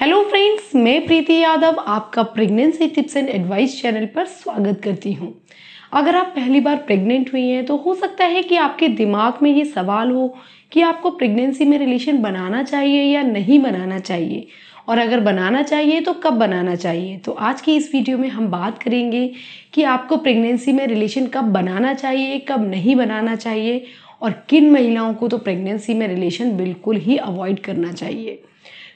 hello friends मैं प्रीति यादव आपका pregnancy tips and advice channel पर स्वागत करती हूँ अगर आप पहली बार प्रेग्नेंट हुई हैं तो हो सकता है कि आपके दिमाग में ये सवाल हो कि आपको प्रेगनेंसी में रिलेशन बनाना चाहिए या नहीं बनाना चाहिए और अगर बनाना चाहिए तो कब बनाना चाहिए तो आज की इस वीडियो में हम बात करेंगे कि आपको प्रेगनेंसी में रिलेशन कब बनाना चाहिए कब नहीं बनाना चाहिए और किन महिलाओं को तो प्रेगनेंसी में रिलेशन बिल्कुल ही अवॉइड करना चाहिए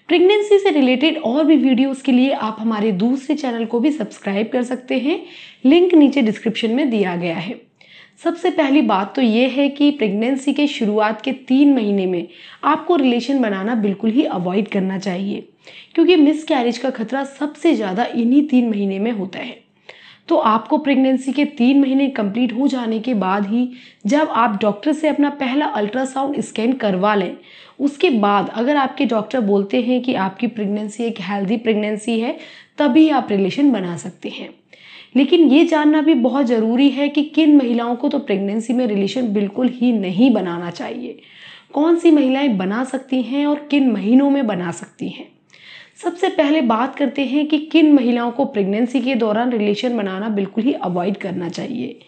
प्रेगनेंसी से रिलेटेड और भी वीडियोस के लिए आप हमारे दूसरे चैनल को भी सब्सक्राइब कर सकते हैं लिंक नीचे डिस्क्रिप्शन में दिया गया है सबसे पहली बात तो ये है कि प्रेगनेंसी के शुरुआत के तीन महीने में आपको रिलेशन बनाना बिल्कुल ही अवॉइड करना चाहिए क्योंकि मिस कैरेज का खतरा सबसे ज़्यादा इन्हीं तीन महीने में होता है तो आपको प्रेगनेंसी के तीन महीने कंप्लीट हो जाने के बाद ही जब आप डॉक्टर से अपना पहला अल्ट्रासाउंड स्कैन करवा लें उसके बाद अगर आपके डॉक्टर बोलते हैं कि आपकी प्रेगनेंसी एक हेल्दी प्रेगनेंसी है तभी आप रिलेशन बना सकते हैं लेकिन ये जानना भी बहुत ज़रूरी है कि किन महिलाओं को तो प्रेगनेंसी में रिलेशन बिल्कुल ही नहीं बनाना चाहिए कौन सी महिलाएं बना सकती हैं और किन महीनों में बना सकती हैं सबसे पहले बात करते हैं कि किन महिलाओं को प्रेगनेंसी के दौरान रिलेशन बनाना बिल्कुल ही अवॉइड करना चाहिए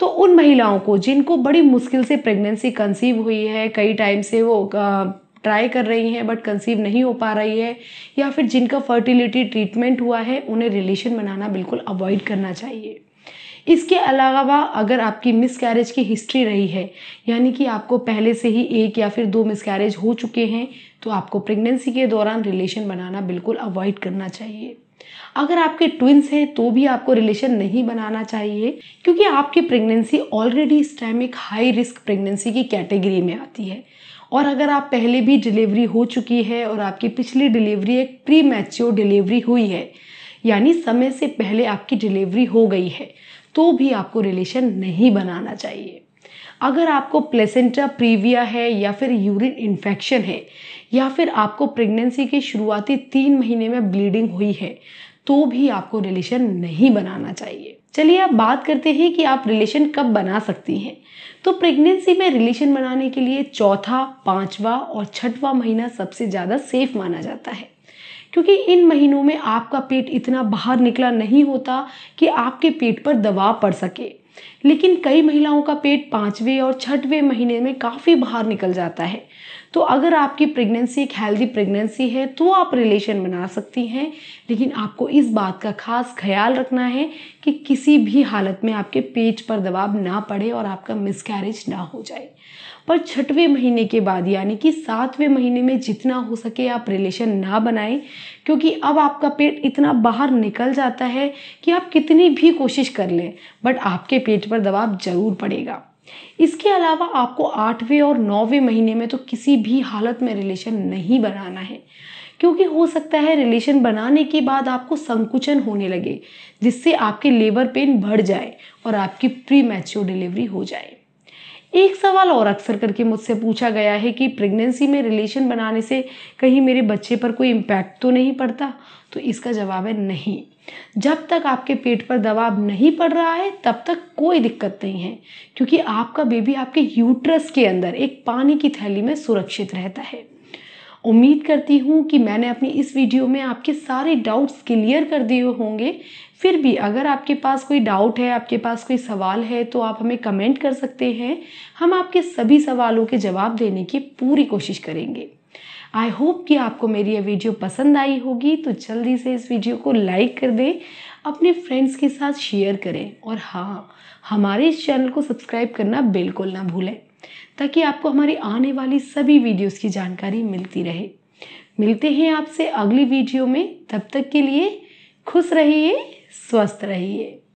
तो उन महिलाओं को जिनको बड़ी मुश्किल से प्रेगनेंसी कंसीव हुई है कई टाइम से वो ट्राई कर रही हैं बट कंसीव नहीं हो पा रही है या फिर जिनका फर्टिलिटी ट्रीटमेंट हुआ है उन्हें रिलेशन बनाना बिल्कुल अवॉइड करना चाहिए इसके अलावा अगर आपकी मिसकैरेज की हिस्ट्री रही है यानी कि आपको पहले से ही एक या फिर दो मिसकैरेज हो चुके हैं तो आपको प्रेगनेंसी के दौरान रिलेशन बनाना बिल्कुल अवॉइड करना चाहिए अगर आपके ट्विंस हैं तो भी आपको रिलेशन नहीं बनाना चाहिए क्योंकि आपकी प्रेगनेंसी ऑलरेडी इस टाइम एक हाई रिस्क प्रेगनेंसी की कैटेगरी में आती है और अगर आप पहले भी डिलीवरी हो चुकी है और आपकी पिछली डिलीवरी एक प्री मैच्योर डिलीवरी हुई है यानी समय से पहले आपकी डिलीवरी हो गई है तो भी आपको रिलेशन नहीं बनाना चाहिए अगर आपको प्लेसेंटा प्रीविया है या फिर यूरिन इन्फेक्शन है या फिर आपको प्रेगनेंसी के शुरुआती तीन महीने में ब्लीडिंग हुई है तो भी आपको रिलेशन नहीं बनाना चाहिए चलिए अब बात करते हैं कि आप रिलेशन कब बना सकती हैं तो प्रेगनेंसी में रिलेशन बनाने के लिए चौथा पांचवा और छठवा महीना सबसे ज़्यादा सेफ माना जाता है क्योंकि इन महीनों में आपका पेट इतना बाहर निकला नहीं होता कि आपके पेट पर दबाव पड़ सके लेकिन कई महिलाओं का पेट पाँचवें और छठवें महीने में काफ़ी बाहर निकल जाता है तो अगर आपकी प्रेगनेंसी एक हेल्दी प्रेगनेंसी है तो आप रिलेशन बना सकती हैं लेकिन आपको इस बात का खास ख्याल रखना है कि किसी भी हालत में आपके पेट पर दबाव ना पड़े और आपका मिसकैरेज ना हो जाए पर छठवें महीने के बाद यानी कि सातवें महीने में जितना हो सके आप रिलेशन ना बनाएं क्योंकि अब आपका पेट इतना बाहर निकल जाता है कि आप कितनी भी कोशिश कर लें बट आपके पेट पर दबाव ज़रूर पड़ेगा इसके अलावा आपको आठवें और नौवें महीने में तो किसी भी हालत में रिलेशन नहीं बनाना है क्योंकि हो सकता है रिलेशन बनाने के बाद आपको संकुचन होने लगे जिससे आपके लेबर पेन बढ़ जाए और आपकी प्री डिलीवरी हो जाए एक सवाल और अक्सर करके मुझसे पूछा गया है कि प्रेगनेंसी में रिलेशन बनाने से कहीं मेरे बच्चे पर कोई इम्पैक्ट तो नहीं पड़ता तो इसका जवाब है नहीं जब तक आपके पेट पर दबाव नहीं पड़ रहा है तब तक कोई दिक्कत नहीं है क्योंकि आपका बेबी आपके यूट्रस के अंदर एक पानी की थैली में सुरक्षित रहता है उम्मीद करती हूँ कि मैंने अपनी इस वीडियो में आपके सारे डाउट्स क्लियर कर दिए होंगे फिर भी अगर आपके पास कोई डाउट है आपके पास कोई सवाल है तो आप हमें कमेंट कर सकते हैं हम आपके सभी सवालों के जवाब देने की पूरी कोशिश करेंगे आई होप कि आपको मेरी ये वीडियो पसंद आई होगी तो जल्दी से इस वीडियो को लाइक कर दें अपने फ्रेंड्स के साथ शेयर करें और हाँ हमारे इस चैनल को सब्सक्राइब करना बिल्कुल ना भूलें ताकि आपको हमारी आने वाली सभी वीडियोस की जानकारी मिलती रहे मिलते हैं आपसे अगली वीडियो में तब तक के लिए खुश रहिए स्वस्थ रहिए